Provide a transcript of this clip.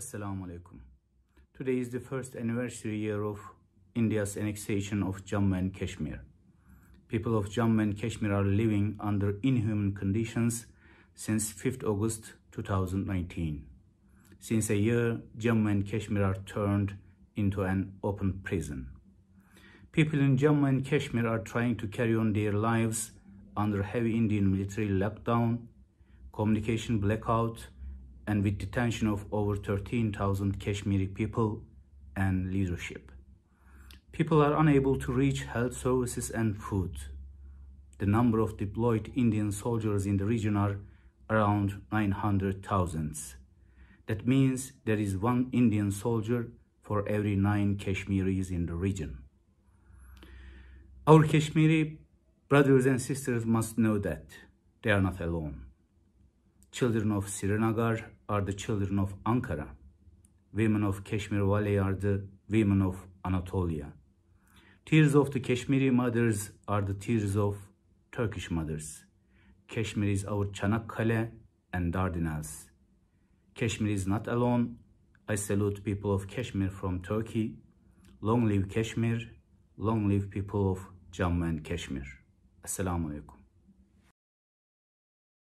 Assalamu alaikum. Today is the first anniversary year of India's annexation of Jammu and Kashmir. People of Jammu and Kashmir are living under inhuman conditions since 5th August 2019. Since a year, Jammu and Kashmir are turned into an open prison. People in Jammu and Kashmir are trying to carry on their lives under heavy Indian military lockdown, communication blackout, and with detention of over 13,000 Kashmiri people and leadership. People are unable to reach health services and food. The number of deployed Indian soldiers in the region are around 900,000. That means there is one Indian soldier for every nine Kashmiris in the region. Our Kashmiri brothers and sisters must know that they are not alone. Children of Srinagar are the children of Ankara. Women of Kashmir Valley are the women of Anatolia. Tears of the Kashmiri mothers are the tears of Turkish mothers. Kashmir is our Çanakkale and Dardanelles. Kashmir is not alone. I salute people of Kashmir from Turkey. Long live Kashmir. Long live people of Jammu and Kashmir. Assalamu alaikum.